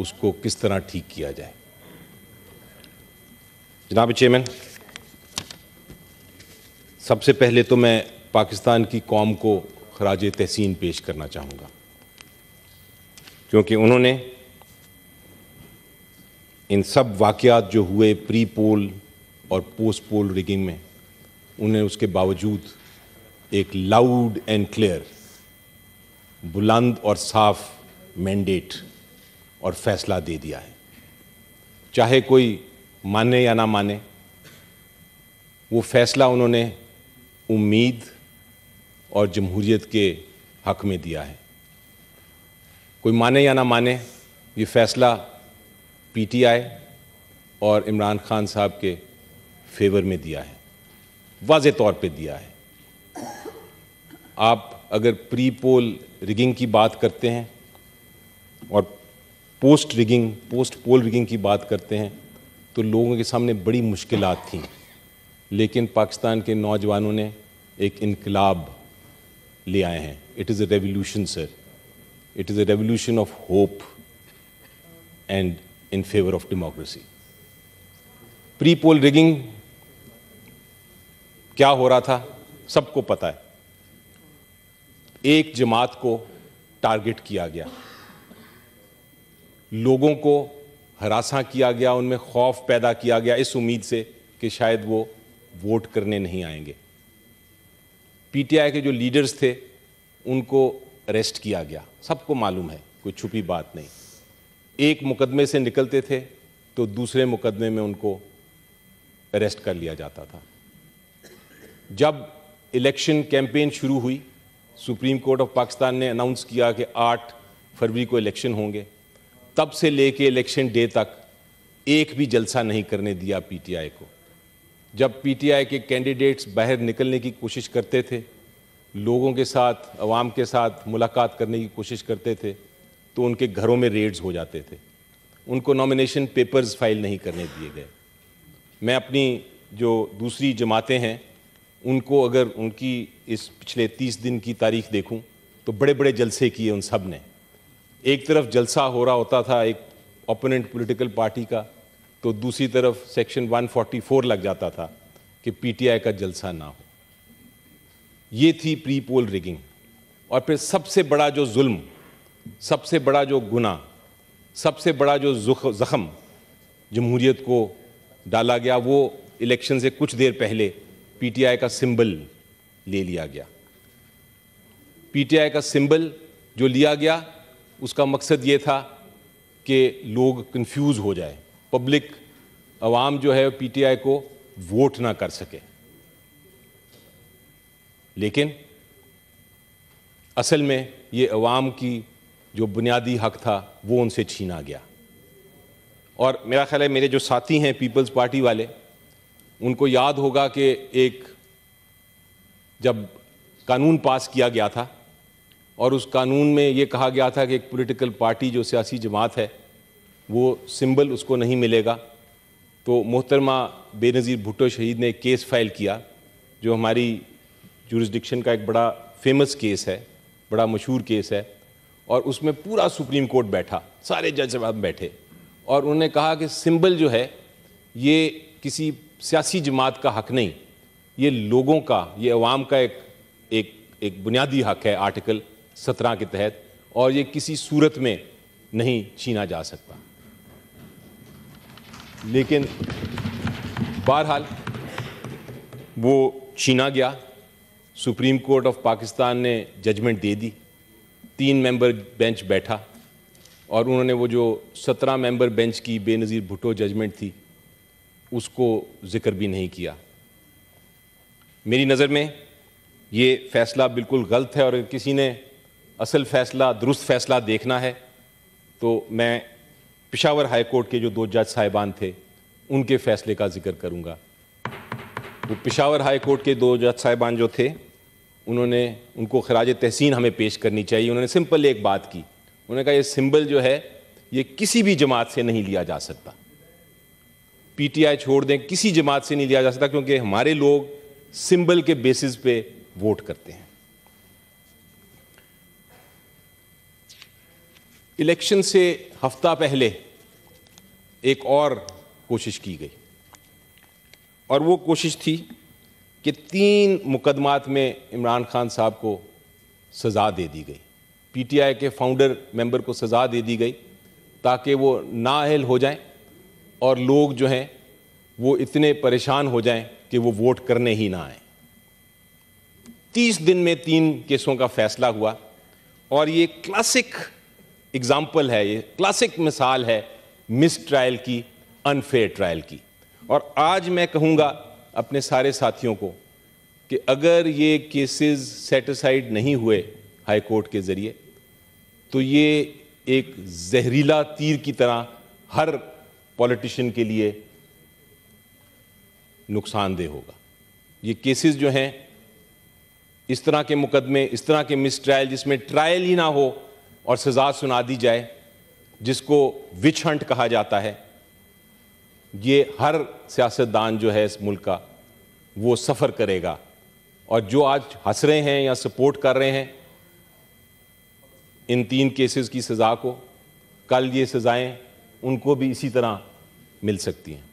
उसको किस तरह ठीक किया जाए जनाब चेयरमैन सबसे पहले तो मैं पाकिस्तान की कौम को खराज तहसीन पेश करना चाहूँगा क्योंकि उन्होंने इन सब वाक़ात जो हुए प्री पोल और पोस्ट पोल रिगिंग में उन्हें उसके बावजूद एक लाउड एंड क्लियर बुलंद और साफ मैंडेट और फैसला दे दिया है चाहे कोई माने या ना माने वो फैसला उन्होंने उम्मीद और जमहूरियत के हक में दिया है कोई माने या ना माने ये फैसला पीटीआई और इमरान खान साहब के फेवर में दिया है वाज तौर पे दिया है आप अगर प्री पोल रिगिंग की बात करते हैं और post rigging post poll rigging की बात करते हैं तो लोगों के सामने बड़ी मुश्किल थी लेकिन पाकिस्तान के नौजवानों ने एक इनकलाब ले आए हैं it is a revolution sir it is a revolution of hope and in favour of democracy pre poll rigging क्या हो रहा था सबको पता है एक जमात को टारगेट किया गया लोगों को हरासा किया गया उनमें खौफ पैदा किया गया इस उम्मीद से कि शायद वो वोट करने नहीं आएंगे पीटीआई के जो लीडर्स थे उनको अरेस्ट किया गया सबको मालूम है कोई छुपी बात नहीं एक मुकदमे से निकलते थे तो दूसरे मुकदमे में उनको अरेस्ट कर लिया जाता था जब इलेक्शन कैंपेन शुरू हुई सुप्रीम कोर्ट ऑफ पाकिस्तान ने अनाउंस किया कि 8 फरवरी को इलेक्शन होंगे तब से लेके इलेक्शन डे तक एक भी जलसा नहीं करने दिया पीटीआई को जब पीटीआई के कैंडिडेट्स बाहर निकलने की कोशिश करते थे लोगों के साथ अवाम के साथ मुलाकात करने की कोशिश करते थे तो उनके घरों में रेड्स हो जाते थे उनको नॉमिनेशन पेपर्स फाइल नहीं करने दिए गए मैं अपनी जो दूसरी जमातें हैं उनको अगर उनकी इस पिछले तीस दिन की तारीख देखूं तो बड़े बड़े जलसे किए उन सब ने एक तरफ जलसा हो रहा होता था एक ओपोनेंट पॉलिटिकल पार्टी का तो दूसरी तरफ सेक्शन 144 लग जाता था कि पीटीआई का जलसा ना हो ये थी प्री पोल रिगिंग और फिर सबसे बड़ा जो जुल्म सबसे बड़ा जो गुना सबसे बड़ा जो जख्म जमहूरीत को डाला गया वो इलेक्शन से कुछ देर पहले पीटीआई का सिंबल ले लिया गया पीटीआई का सिंबल जो लिया गया उसका मकसद ये था कि लोग कंफ्यूज हो जाए पब्लिक आवाम जो है पीटीआई को वोट ना कर सके लेकिन असल में ये अवाम की जो बुनियादी हक था वो उनसे छीना गया और मेरा ख्याल है मेरे जो साथी हैं पीपल्स पार्टी वाले उनको याद होगा कि एक जब कानून पास किया गया था और उस कानून में ये कहा गया था कि एक पॉलिटिकल पार्टी जो सियासी जमात है वो सिंबल उसको नहीं मिलेगा तो मोहतरमा बेनज़ीर भुट्टो शहीद ने एक केस फाइल किया जो हमारी जुरिस्डिक्शन का एक बड़ा फेमस केस है बड़ा मशहूर केस है और उसमें पूरा सुप्रीम कोर्ट बैठा सारे जज साहब बैठे और उन्होंने कहा कि सिंबल जो है ये किसी सियासी जमात का हक नहीं ये लोगों का ये अवाम का एक एक एक बुनियादी हक है आर्टिकल सत्रह के तहत और ये किसी सूरत में नहीं छीना जा सकता लेकिन बहरहाल वो छीना गया सुप्रीम कोर्ट ऑफ पाकिस्तान ने जजमेंट दे दी तीन मेंबर बेंच बैठा और उन्होंने वो जो सत्रह मेंबर बेंच की बेनज़ीर भुटो जजमेंट थी उसको ज़िक्र भी नहीं किया मेरी नज़र में ये फ़ैसला बिल्कुल गलत है और किसी ने असल फैसला दुरुस्त फैसला देखना है तो मैं पिशावर हाई कोर्ट के जो दो जज साहिबान थे उनके फैसले का जिक्र करूंगा वो पिशावर हाई कोर्ट के दो जज साहिबान जो थे उन्होंने उनको खराज तहसीन हमें पेश करनी चाहिए उन्होंने सिंपल एक बात की उन्होंने कहा ये सिंबल जो है ये किसी भी जमात से नहीं लिया जा सकता पीटीआई छोड़ दें किसी जमात से नहीं लिया जा सकता क्योंकि हमारे लोग सिंबल के बेसिस पे वोट करते हैं इलेक्शन से हफ्ता पहले एक और कोशिश की गई और वो कोशिश थी कि तीन मुकदमात में इमरान खान साहब को सज़ा दे दी गई पीटीआई के फाउंडर मेंबर को सज़ा दे दी गई ताकि वो नाअहल हो जाएं और लोग जो हैं वो इतने परेशान हो जाएं कि वो वोट करने ही ना आए तीस दिन में तीन केसों का फैसला हुआ और ये क्लासिक एग्ज़ाम्पल है ये क्लासिक मिसाल है मिस ट्रायल की अनफेयर ट्रायल की और आज मैं कहूँगा अपने सारे साथियों को कि अगर ये केसेस सेटिसाइड नहीं हुए हाई कोर्ट के ज़रिए तो ये एक जहरीला तीर की तरह हर पॉलिटिशियन के लिए नुकसानदेह होगा ये केसेस जो हैं इस तरह के मुकदमे इस तरह के मिस ट्रायल जिसमें ट्रायल ही ना हो और सज़ा सुना दी जाए जिसको विच हंट कहा जाता है ये हर सियासतदान जो है इस मुल्क का वो सफ़र करेगा और जो आज हंस रहे हैं या सपोर्ट कर रहे हैं इन तीन केसेस की सज़ा को कल ये सज़ाएं उनको भी इसी तरह मिल सकती हैं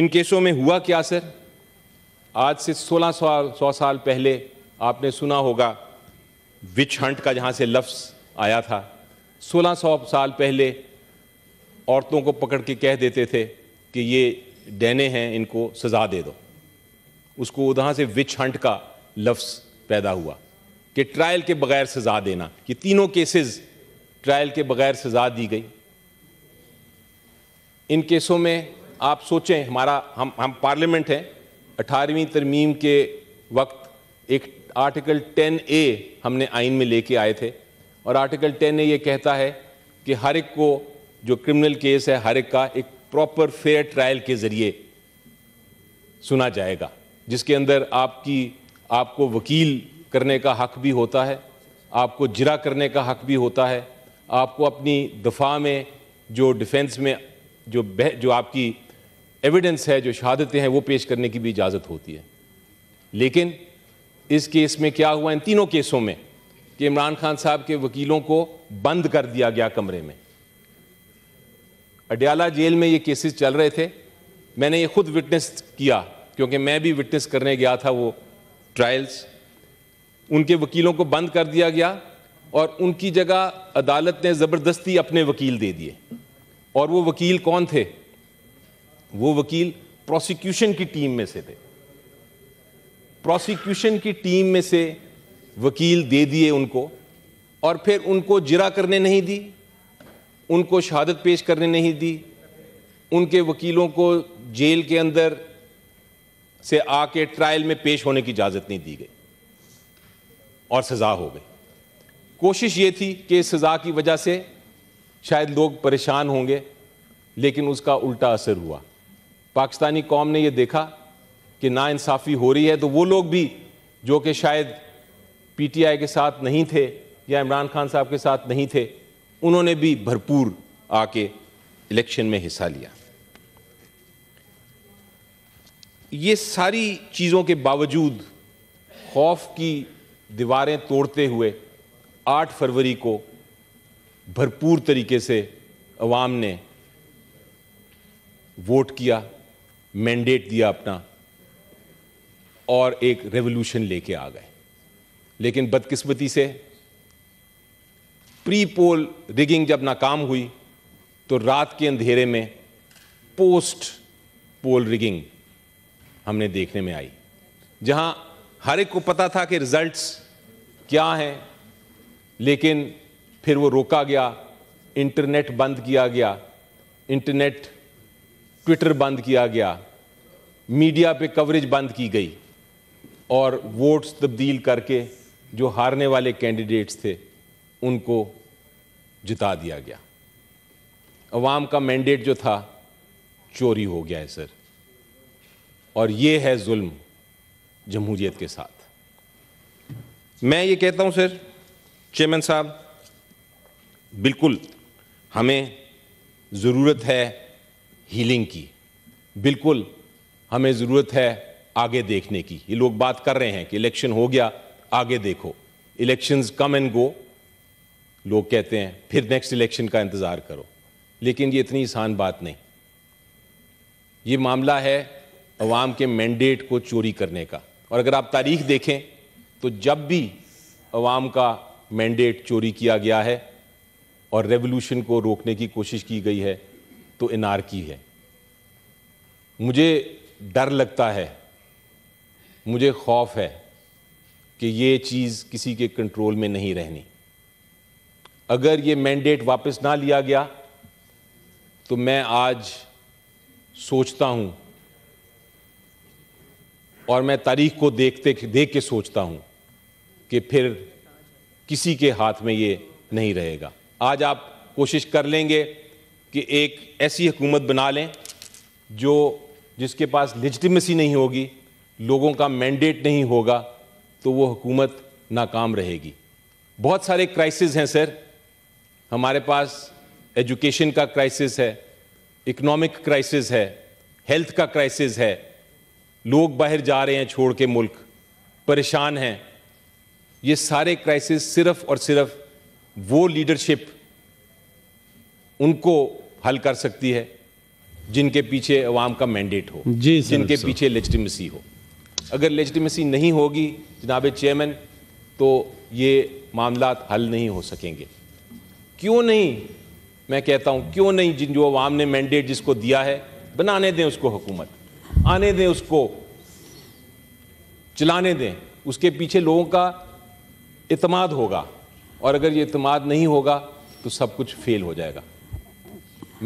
इन केसों में हुआ क्या सर आज से 16 साल सौ साल पहले आपने सुना होगा विच हंट का जहाँ से लफ्स आया था 1600 साल पहले औरतों को पकड़ के कह देते थे कि ये डैने हैं इनको सज़ा दे दो उसको वहाँ से विच हंट का लफ्स पैदा हुआ कि ट्रायल के बगैर सज़ा देना ये तीनों केसेस ट्रायल के बगैर सज़ा दी गई इन केसों में आप सोचें हमारा हम हम पार्लियामेंट हैं अठारहवीं तरमीम के वक्त एक आर्टिकल 10 ए हमने आइन में लेके आए थे और आर्टिकल 10 ए ये कहता है कि हर एक को जो क्रिमिनल केस है हर एक का एक प्रॉपर फेयर ट्रायल के ज़रिए सुना जाएगा जिसके अंदर आपकी आपको वकील करने का हक भी होता है आपको जिरा करने का हक भी होता है आपको अपनी दफा में जो डिफेंस में जो बह, जो आपकी एविडेंस है जो शहादतें हैं वो पेश करने की भी इजाज़त होती है लेकिन इस केस में क्या हुआ इन तीनों केसों में कि इमरान खान साहब के वकीलों को बंद कर दिया गया कमरे में अडयाला जेल में ये केसेस चल रहे थे मैंने ये खुद विटनेस किया क्योंकि मैं भी विटनेस करने गया था वो ट्रायल्स उनके वकीलों को बंद कर दिया गया और उनकी जगह अदालत ने ज़बरदस्ती अपने वकील दे दिए और वो वकील कौन थे वो वकील प्रोसिक्यूशन की टीम में से थे प्रोसिक्यूशन की टीम में से वकील दे दिए उनको और फिर उनको जिरा करने नहीं दी उनको शहादत पेश करने नहीं दी उनके वकीलों को जेल के अंदर से आके ट्रायल में पेश होने की इजाज़त नहीं दी गई और सज़ा हो गई कोशिश ये थी कि सज़ा की वजह से शायद लोग परेशान होंगे लेकिन उसका उल्टा असर हुआ पाकिस्तानी कौम ने यह देखा कि नाानसाफ़ी हो रही है तो वो लोग भी जो कि शायद पीटीआई के साथ नहीं थे या इमरान खान साहब के साथ नहीं थे उन्होंने भी भरपूर आके इलेक्शन में हिस्सा लिया ये सारी चीज़ों के बावजूद खौफ की दीवारें तोड़ते हुए 8 फरवरी को भरपूर तरीके से अवाम ने वोट किया मैंडेट दिया अपना और एक रेवोल्यूशन लेके आ गए लेकिन बदकिस्मती से प्री पोल रिगिंग जब नाकाम हुई तो रात के अंधेरे में पोस्ट पोल रिगिंग हमने देखने में आई जहां हर एक को पता था कि रिजल्ट्स क्या हैं लेकिन फिर वो रोका गया इंटरनेट बंद किया गया इंटरनेट ट्विटर बंद किया गया मीडिया पे कवरेज बंद की गई और वोट्स तब्दील करके जो हारने वाले कैंडिडेट्स थे उनको जिता दिया गया अवाम का मैंडेट जो था चोरी हो गया है सर और ये है जुल्म जमहूरियत के साथ मैं ये कहता हूं सर चेयरमैन साहब बिल्कुल हमें ज़रूरत है हीलिंग की बिल्कुल हमें ज़रूरत है आगे देखने की ये लोग बात कर रहे हैं कि इलेक्शन हो गया आगे देखो इलेक्शंस कम एंड गो लोग कहते हैं फिर नेक्स्ट इलेक्शन का इंतज़ार करो लेकिन ये इतनी आसान बात नहीं ये मामला है अवाम के मैंडेट को चोरी करने का और अगर आप तारीख देखें तो जब भी अवाम का मैंडेट चोरी किया गया है और रेवोल्यूशन को रोकने की कोशिश की गई है तो की है मुझे डर लगता है मुझे खौफ है कि ये चीज़ किसी के कंट्रोल में नहीं रहनी अगर ये मैंडेट वापस ना लिया गया तो मैं आज सोचता हूँ और मैं तारीख को देखते देख के सोचता हूँ कि फिर किसी के हाथ में ये नहीं रहेगा आज आप कोशिश कर लेंगे कि एक ऐसी हुकूमत बना लें जो जिसके पास लिजटिमेसी नहीं होगी लोगों का मैंडेट नहीं होगा तो वो हुकूमत नाकाम रहेगी बहुत सारे क्राइसिस हैं सर हमारे पास एजुकेशन का क्राइसिस है इकोनॉमिक क्राइसिस है हेल्थ का क्राइसिस है लोग बाहर जा रहे हैं छोड़ के मुल्क परेशान हैं ये सारे क्राइसिस सिर्फ और सिर्फ वो लीडरशिप उनको हल कर सकती है जिनके पीछे अवाम का मैंडेट हो जिनके पीछे लेजिटिमेसी हो अगर लेजिटिमेसी नहीं होगी जनाब चेयरमैन तो ये मामला हल नहीं हो सकेंगे क्यों नहीं मैं कहता हूँ क्यों नहीं जिन जो आवाम ने मैंडेट जिसको दिया है बनाने दें उसको हुकूमत आने दें उसको चलाने दें उसके पीछे लोगों का इतमाद होगा और अगर ये इतमाद नहीं होगा तो सब कुछ फेल हो जाएगा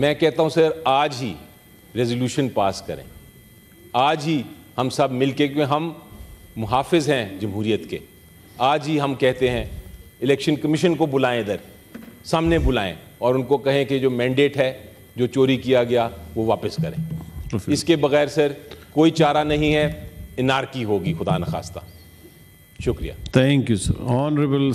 मैं कहता हूँ सर आज ही रेजोल्यूशन पास करें आज ही हम सब मिल के क्योंकि हम मुहाफ़ हैं जमहूरीत के आज ही हम कहते हैं इलेक्शन कमीशन को बुलाएं इधर सामने बुलाएं और उनको कहें कि जो मैंडेट है जो चोरी किया गया वो वापस करें तो इसके बगैर सर कोई चारा नहीं है इनारकी होगी खुदा न खास्ता शुक्रिया थैंक यू सर ऑनरेबल